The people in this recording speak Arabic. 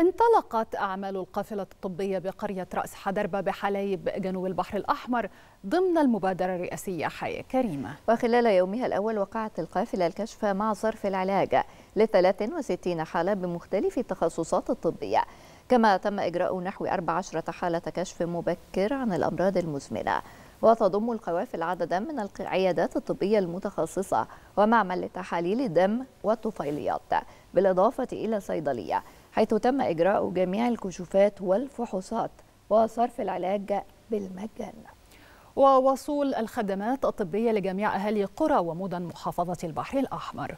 انطلقت أعمال القافلة الطبية بقرية رأس حدربة بحلايب جنوب البحر الأحمر ضمن المبادرة الرئاسية حياة كريمة وخلال يومها الأول وقعت القافلة الكشف مع صرف العلاج ل 63 حالة بمختلف التخصصات الطبية كما تم إجراء نحو 14 حالة كشف مبكر عن الأمراض المزمنة وتضم القوافل عددا من العيادات الطبية المتخصصة ومعمل لتحاليل الدم والطفيليات بالإضافة إلى صيدلية حيث تم إجراء جميع الكشوفات والفحوصات وصرف العلاج بالمجان ووصول الخدمات الطبية لجميع أهالي قرى ومدن محافظة البحر الأحمر